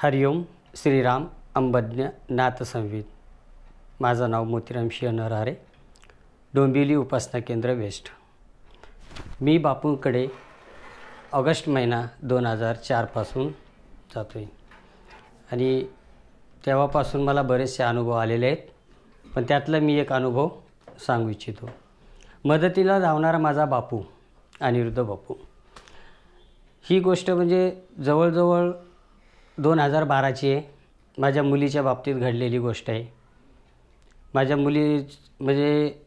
हरिओम श्रीराम अंबज्ञ नाथसंविद माझं नाव मोतीराम शिव नरहारे डोंबिवली उपासना केंद्र वेस्ट मी बापूंकडे ऑगस्ट महिना दोन हजार चारपासून जातो आहे आणि तेव्हापासून मला बरेचसे अनुभव आलेले आहेत पण त्यातला मी एक अनुभव सांगू इच्छितो मदतीला धावणारा माझा बापू अनिरुद्ध बापू ही गोष्ट म्हणजे जवळजवळ दोन हजार बाराची आहे माझ्या मुलीच्या बाबतीत घडलेली गोष्ट आहे माझ्या मुली म्हणजे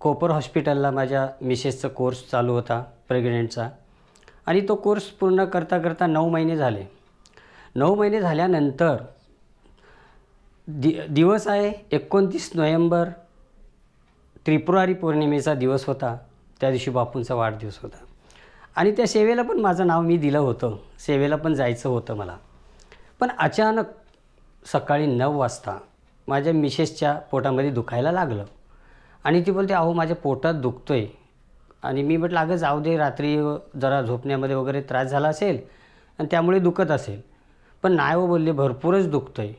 कोपर हॉस्पिटलला माझ्या मिसेसचा कोर्स चालू होता प्रेग्नेंटचा आणि तो कोर्स पूर्ण करता करता नऊ महिने झाले नऊ महिने झाल्यानंतर दि दिवस आहे एकोणतीस नोव्हेंबर त्रिपुरारी पौर्णिमेचा दिवस होता त्या दिवशी बापूंचा वाढदिवस होता आणि त्या सेवेला पण माझं नाव मी दिलं होतं सेवेला पण जायचं होतं मला पण अचानक सकाळी नऊ वाजता माझ्या मिसेसच्या पोटामध्ये दुखायला लागलं आणि ती बोलते अहो माझ्या पोटात दुखतो आहे आणि मी म्हटलं अगं जाऊ दे रात्री जरा झोपण्यामध्ये वगैरे त्रास झाला असेल आणि त्यामुळे दुखत असेल पण नाही हो बोलले भरपूरच दुखतो आहे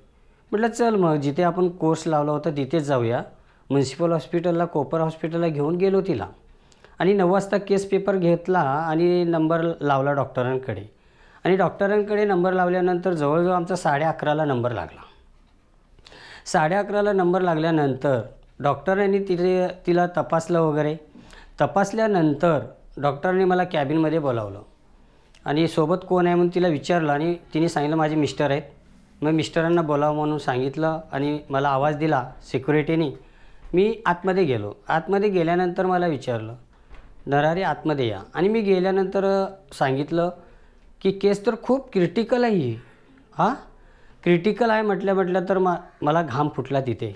म्हटलं चल मग जिथे आपण कोर्स लावला होता तिथेच जाऊया म्युन्सिपल हॉस्पिटलला कोपर हॉस्पिटलला घेऊन गेलो तिला आणि नऊ वाजता केस पेपर घेतला आणि नंबर लावला डॉक्टरांकडे आणि डॉक्टरांकडे नंबर लावल्यानंतर जवळजवळ आमचा साडे अकराला नंबर लागला साडे अकराला नंबर लागल्यानंतर डॉक्टरांनी तिथे तिला तपासलं वगैरे तपासल्यानंतर डॉक्टरांनी मला कॅबिनमध्ये बोलावलं आणि सोबत कोण आहे म्हणून तिला विचारलं आणि तिने सांगितलं माझे मिस्टर आहेत मग मिस्टरांना बोलावं म्हणून सांगितलं आणि मला आवाज दिला सिक्युरिटीनी मी आतमध्ये गेलो आतमध्ये गेल्यानंतर मला विचारलं नरारी आतमध्ये या आणि मी गेल्यानंतर सांगितलं की केस तर खूप क्रिटिकल आहे ही हां क्रिटिकल आहे म्हटलं म्हटलं तर मा मला घाम फुटला तिथे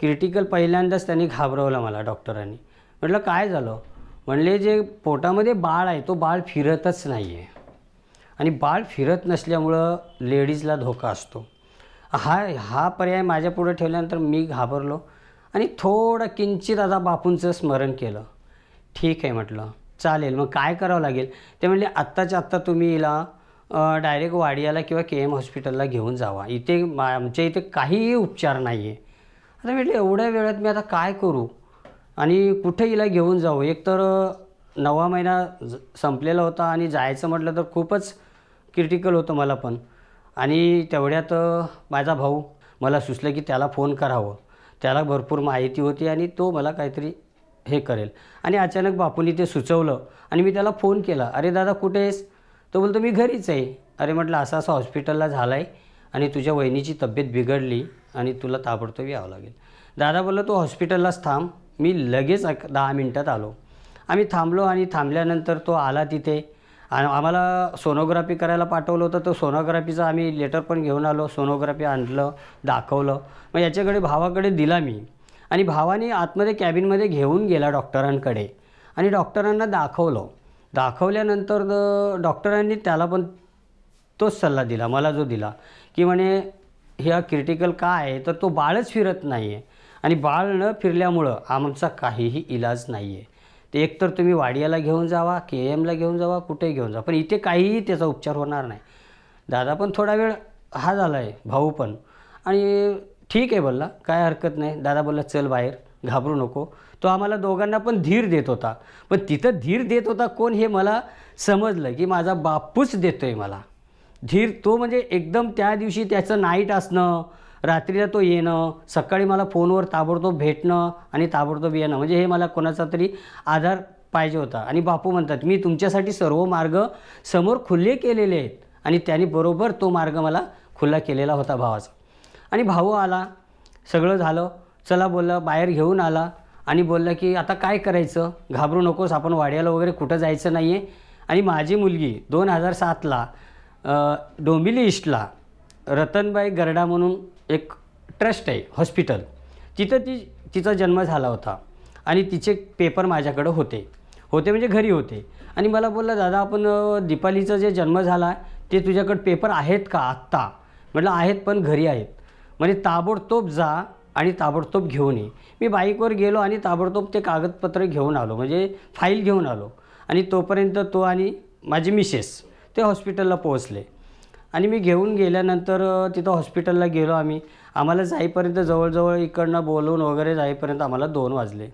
क्रिटिकल पहिल्यांदाच त्यांनी घाबरवला मला डॉक्टरांनी म्हटलं काय झालं म्हणले जे पोटामध्ये बाळ आहे तो बाळ फिरतच नाही आहे आणि बाळ फिरत नसल्यामुळं लेडीजला धोका असतो हा हा पर्याय माझ्यापुढे ठेवल्यानंतर मी घाबरलो आणि थोडं किंचित आता बापूंचं स्मरण केलं ठीक आहे म्हटलं चालेल मग काय करावं लागेल ते म्हणले आत्ताच्या आत्ता तुम्ही हिला डायरेक्ट वाडियाला किंवा के एम हॉस्पिटलला घेऊन जावा इथे आमच्या इथे काहीही उपचार नाही आहे आता म्हटलं एवढ्या वेळात मी आता काय करू आणि कुठे हिला घेऊन जाऊ एकतर नवा महिना संपलेला होता आणि जायचं म्हटलं तर खूपच क्रिटिकल होतं मला पण आणि तेवढ्यात माझा भाऊ मला सुचलं की त्याला फोन करावं त्याला भरपूर माहिती होती आणि तो मला काहीतरी हे करेल आणि अचानक बापूंनी ते सुचवलं आणि मी त्याला फोन केला अरे दादा कुठे आहेस तो बोलतो मी घरीच आहे अरे म्हटलं असं असं हॉस्पिटलला झाला आहे आणि तुझ्या वहिनीची तब्येत बिघडली आणि तुला ताबडतोब यावं लागेल दादा बोलला तू हॉस्पिटललाच थांब मी लगेच दहा मिनटात आलो आम्ही थांबलो आणि थांबल्यानंतर तो आला तिथे आम्हाला सोनोग्राफी करायला पाठवलं होतं तो सोनोग्राफीचा आम्ही लेटर पण घेऊन आलो सोनोग्राफी आणलं दाखवलं मग याच्याकडे भावाकडे दिला मी आणि भावाने आतमध्ये कॅबिनमध्ये घेऊन गेला डॉक्टरांकडे आणि डॉक्टरांना दाखवलं दाखवल्यानंतर डॉक्टरांनी त्याला पण तोच सल्ला दिला मला जो दिला की म्हणे ह्या क्रिटिकल का आहे तर तो बाळच फिरत नाही आहे आणि बाळ न फिरल्यामुळं आमचा काहीही इलाज नाही आहे ते एकतर तुम्ही वाडियाला घेऊन जावा के एमला घेऊन जावा कुठेही घेऊन जा पण इथे काहीही त्याचा उपचार होणार नाही दादा पण थोडा वेळ हा झाला आहे भाऊ पण आणि ठीक आहे बोलला काय हरकत नाही दादा बोलला चल बाहेर घाबरू नको तो आम्हाला दोघांना पण धीर देत होता पण तिथं धीर देत होता कोण हे मला समजलं की माझा बापूच देतो आहे मला धीर तो म्हणजे एकदम त्या दिवशी त्याचं नाईट असणं रात्रीला तो येणं सकाळी मला फोनवर ताबडतोब भेटणं आणि ताबडतोब येणं म्हणजे हे मला कोणाचा तरी आधार पाहिजे होता आणि बापू म्हणतात मी तुमच्यासाठी सर्व मार्ग समोर खुले केलेले आहेत आणि त्याने बरोबर तो मार्ग मला खुला केलेला होता भावाचा आणि भाऊ आला सगळं झालं चला बोललं बाहेर घेऊन आला आणि बोललं की आता काय करायचं घाबरू नकोस आपण वाड्याला वगैरे कुठं जायचं नाही आहे आणि माझी मुलगी दोन हजार सातला डोंबिली इस्टला रतनबाई गरडा म्हणून एक ट्रस्ट आहे हॉस्पिटल तिथं ती तिचा जन्म झाला होता आणि तिचे पेपर माझ्याकडं होते होते म्हणजे घरी होते आणि मला बोललं दादा आपण दीपालीचा जे जन्म झाला ते तुझ्याकडं पेपर आहेत का आत्ता म्हटलं आहेत पण घरी आहेत म्हणजे ताबडतोब जा आणि ताबडतोब घेऊन ये मी बाईकवर गेलो आणि ताबडतोब ते कागदपत्र घेऊन आलो म्हणजे फाईल घेऊन आलो आणि तोपर्यंत तो आणि माझी मिसेस ते हॉस्पिटलला पोहोचले आणि मी घेऊन गेल्यानंतर तिथं हॉस्पिटलला गेलो आम्ही आम्हाला जाईपर्यंत जवळजवळ इकडनं बोलून वगैरे जाईपर्यंत आम्हाला दोन वाजले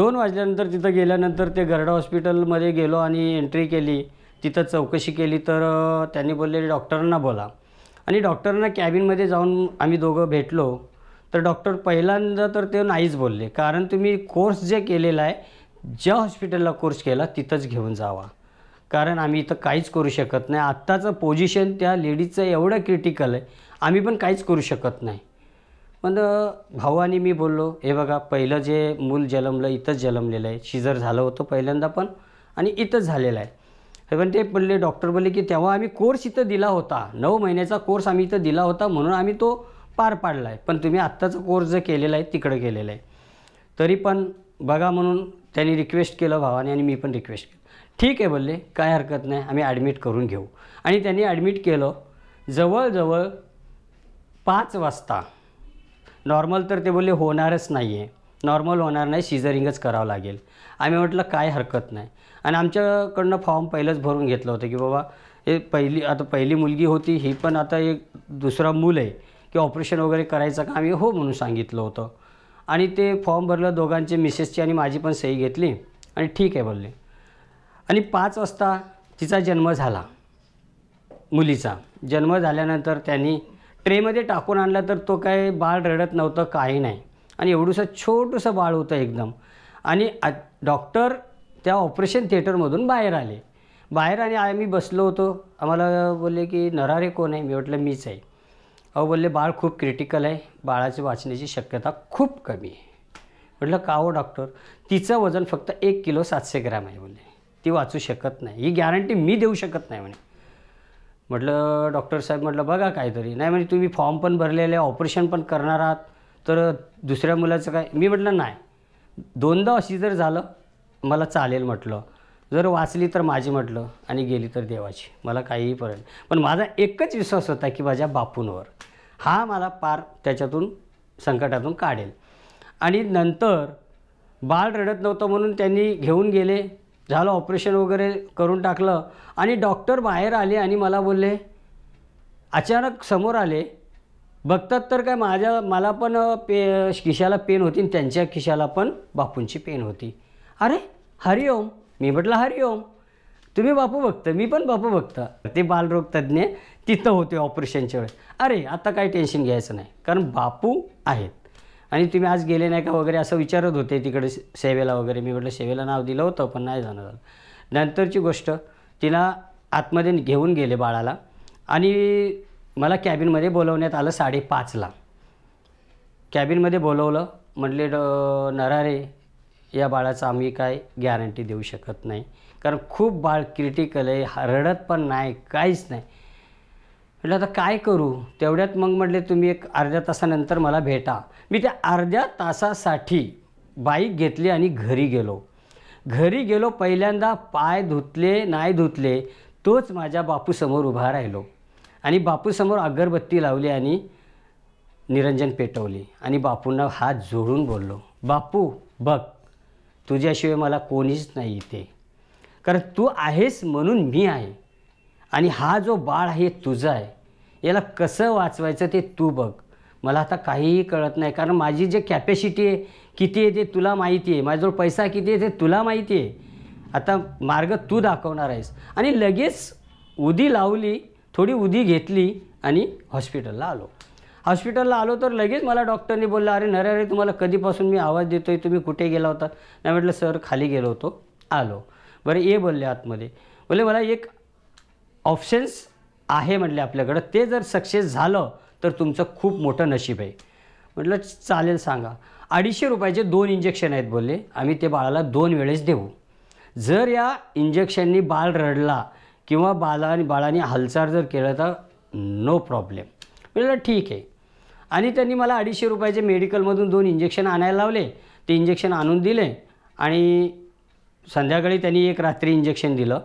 दोन वाजल्यानंतर तिथं गेल्यानंतर ते गरडा हॉस्पिटलमध्ये गेलो आणि एंट्री केली तिथं चौकशी केली तर त्यांनी बोलले डॉक्टरांना बोला आणि डॉक्टरना कॅबिनमध्ये जाऊन आम्ही दोघं भेटलो तर डॉक्टर पहिल्यांदा तर ते नाहीच बोलले कारण तुम्ही कोर्स जे केलेला आहे ज्या हॉस्पिटलला कोर्स केला तिथंच घेऊन जावा कारण आम्ही इथं काहीच करू शकत नाही आत्ताचं पोझिशन त्या लेडीजचं एवढं क्रिटिकल आहे आम्ही पण काहीच करू शकत नाही पण भाऊ आणि मी बोललो हे बघा पहिलं जे मूल जन्मलं इथंच जन्मलेलं आहे शिजर झालं होतं पहिल्यांदा पण आणि इथंच झालेलं आहे पण ते बोलले डॉक्टर बोलले की तेव्हा आम्ही कोर्स इथं दिला होता नऊ महिन्याचा कोर्स आम्ही इथं दिला होता म्हणून आम्ही तो पार पाडला आहे पण तुम्ही आत्ताचा कोर्स जर केलेला आहे तिकडं केलेला आहे तरी पण बघा म्हणून त्यांनी रिक्वेस्ट केलं भावाने आणि मी पण रिक्वेस्ट केलं ठीक आहे बोलले काय हरकत नाही आम्ही ॲडमिट करून घेऊ आणि त्यांनी ॲडमिट केलं जवळजवळ पाच वाजता नॉर्मल तर ते बोलले होणारच नाही आहे नॉर्मल होणार नाही सिझरिंगच करावं लागेल आम्ही म्हटलं काय हरकत नाही आणि आमच्याकडनं फॉर्म पहिलंच भरून घेतलं होतं की बाबा हे पहिली आता पहिली मुलगी होती ही पण आता एक दुसरा मूल आहे की ऑपरेशन वगैरे करायचं का आम्ही हो म्हणून सांगितलं होतं आणि ते फॉर्म भरलं दोघांचे मिसेसची आणि माझी पण सही घेतली आणि ठीक आहे बोलले आणि पाच वाजता तिचा जन्म झाला मुलीचा जन्म झाल्यानंतर त्यांनी ट्रेमध्ये टाकून आणला तर तो काय बाळ रडत नव्हतं काही नाही आणि एवढंसं छोटंसं बाळ होतं एकदम आणि डॉक्टर त्या ऑपरेशन थिएटरमधून बाहेर आले बाहेर आणि आम्ही बसलो होतो आम्हाला बोलले की नरारे कोण आहे मी म्हटलं मीच आहे अहो बोलले बाळ खूप क्रिटिकल आहे बाळाचे वाचण्याची शक्यता खूप कमी आहे म्हटलं का हो डॉक्टर तिचं वजन फक्त एक किलो सातशे ग्रॅम आहे बोलले ती वाचू शकत नाही ही गॅरंटी मी देऊ शकत नाही म्हणे म्हटलं डॉक्टर साहेब म्हटलं बघा काहीतरी नाही म्हणजे तुम्ही फॉर्म पण भरलेले ऑपरेशन पण करणार आहात तर दुसऱ्या मुलाचं काय मी म्हटलं नाही दोनदा अशी जर झालं मला चालेल म्हटलं जर वाचली तर माझी म्हटलं आणि गेली तर देवाची मला काहीही फरक पण माझा एकच विश्वास होता की माझ्या बापूंवर हा मला पार त्याच्यातून संकटातून काढेल आणि नंतर बाळ रडत नव्हतं म्हणून त्यांनी घेऊन गेले झालं ऑपरेशन वगैरे करून टाकलं आणि डॉक्टर बाहेर आले आणि मला बोलले अचानक समोर आले बघतात तर काय माझ्या मला पण पे खिशाला पेन होती आणि त्यांच्या खिशाला पण बापूंची पेन होती अरे हरिओम मी म्हटलं हरिओम तुम्ही बापू बघतं मी पण बापू बघतं ते बालरोग तज्ज्ञ तिथं होते ऑपरेशनच्या वेळेस अरे आता काही टेन्शन घ्यायचं नाही कारण बापू आहेत आणि तुम्ही आज गेले नाही का वगैरे असं विचारत होते तिकडे सेवेला वगैरे मी म्हटलं सेवेला नाव दिलं होतं पण नाही जाणं झालं नंतरची गोष्ट तिला आतमध्ये घेऊन गेले बाळाला आणि मला कॅबिनमध्ये बोलवण्यात आलं साडेपाचला कॅबिनमध्ये बोलवलं म्हटले नरारे या बाळाचं आम्ही काय गॅरंटी देऊ शकत नाही कारण खूप बाळ क्रिटिकल आहे रडत पण नाही काहीच नाही म्हटलं आता काय करू तेवढ्यात मग म्हटले तुम्ही एक अर्ध्या तासानंतर मला भेटा मी त्या अर्ध्या तासासाठी बाईक घेतली आणि घरी गेलो घरी गेलो पहिल्यांदा पाय धुतले नाही धुतले तोच माझ्या बापूसमोर उभा राहिलो आणि बापूसमोर अगरबत्ती लावली आणि निरंजन पेटवली आणि बापूंना हात जोडून बोललो बापू बघ तुझ्याशिवाय मला कोणीच नाही इथे कारण तू आहेस म्हणून मी आहे आणि हा जो बाळ आहे तुझा आहे याला कसं वाचवायचं ते तू बघ मला आता काहीही कळत नाही कारण माझी जे कॅपॅसिटी आहे किती आहे ते तुला माहिती आहे माझ्याजवळ पैसा किती आहे ते तुला माहिती आहे आता मार्ग तू दाखवणार आहेस आणि लगेच उदी लावली थोडी उदी घेतली आणि हॉस्पिटलला आलो हॉस्पिटलला आलो तर लगेच मला डॉक्टरनी बोललं अरे नरे अरे तुम्हाला कधीपासून मी आवाज देतो आहे तुम्ही कुठे गेला होता नाही म्हटलं सर खाली गेलो होतो आलो बरं ये बोलले आतमध्ये बोले मला एक ऑप्शन्स आहे म्हटले आपल्याकडं ते जर सक्सेस झालं तर तुमचं खूप मोठं नशीब आहे म्हटलं चालेल सांगा अडीचशे रुपयाचे दोन इंजेक्शन आहेत बोलले आम्ही ते बाळाला दोन वेळेस देऊ जर या इंजेक्शननी बाळ रडला किंवा बाला बाळाने हालचाल जर केलं तर नो प्रॉब्लेम म्हटलं ठीक आहे आणि त्यांनी मला अडीचशे रुपयाचे मेडिकलमधून दोन इंजेक्शन आणायला लावले ते इंजेक्शन आणून दिले आणि संध्याकाळी त्यांनी एक रात्री इंजेक्शन दिलं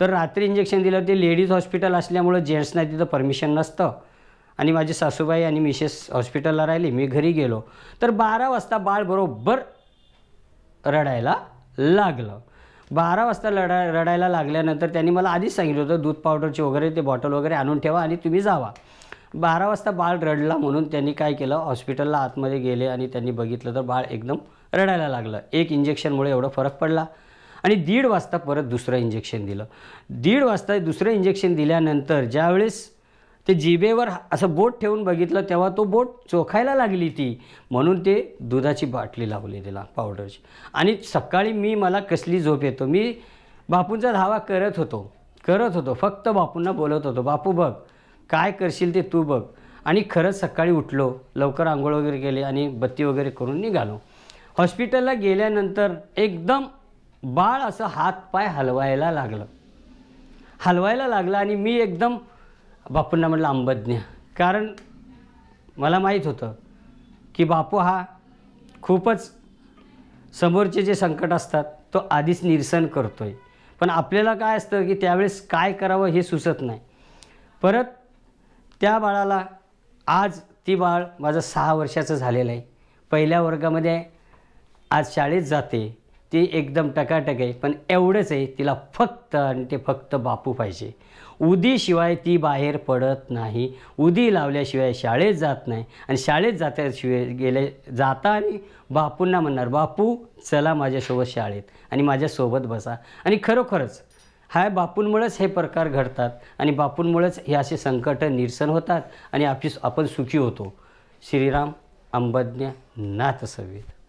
तर रात्री इंजेक्शन दिलं ते लेडीज हॉस्पिटल असल्यामुळं जेंट्सना तिथं परमिशन नसतं आणि माझे सासूबाई आणि मिसेस हॉस्पिटलला राहिले मी घरी गेलो तर बारा वाजता बाळ बरोबर रडायला लागलं बारा वाजता लढा रडायला लागल्यानंतर त्यांनी मला आधीच सांगितलं होतं दूध पावडरची वगैरे ते बॉटल वगैरे आणून ठेवा आणि तुम्ही जावा बारा वाजता बाळ रडला म्हणून त्यांनी काय केलं हॉस्पिटलला आतमध्ये गेले आणि त्यांनी बघितलं तर बाळ एकदम रडायला लागलं एक इंजेक्शनमुळे एवढं फरक पडला आणि दीड वाजता परत दुसरं इंजेक्शन दिलं दीड वाजता दुसरं इंजेक्शन दिल्यानंतर ज्यावेळेस ते जिबेवर असं बोट ठेवून बघितलं तेव्हा तो बोट चोखायला लागली ती म्हणून ते दुधाची बाटली लावली तिला पावडरची आणि सकाळी मी मला कसली झोप येतो मी बापूंचा धावा करत होतो करत होतो फक्त बापूंना बोलत होतो बापू बघ काय करशील ते तू बघ आणि खरंच सकाळी उठलो लवकर आंघोळ वगैरे केले आणि बत्ती वगैरे करून निघालो हॉस्पिटलला गेल्यानंतर एकदम बाळ असं हातपाय हलवायला लागलं हलवायला लागलं आणि मी एकदम बापूंना म्हटलं अंबज्ञ कारण मला माहीत होतं की बापू हा खूपच समोरचे जे संकट असतात तो आधीच निरसन करतो आहे पण आपल्याला काय असतं की त्यावेळेस काय करावं हे सुचत नाही परत त्या बाळाला आज ती बाळ माझं सहा वर्षाचं झालेलं आहे पहिल्या वर्गामध्ये आज शाळेत जाते ती एकदम टकाटक आहे पण एवढंच आहे तिला फक्त आणि ते फक्त बापू पाहिजे उदीशिवाय ती बाहेर पडत नाही उदी लावल्याशिवाय शाळेत जात नाही आणि शाळेत जात्याशिवाय गेले जाता आणि बापूंना म्हणणार बापू चला माझ्यासोबत शाळेत आणि माझ्यासोबत बसा आणि खरोखरच हा बापूंमुळेच हे प्रकार घडतात आणि बापूंमुळेच हे असे संकट निरसन होतात आणि आपली आपण सुखी होतो श्रीराम अंबज्ञ नाथ सवेद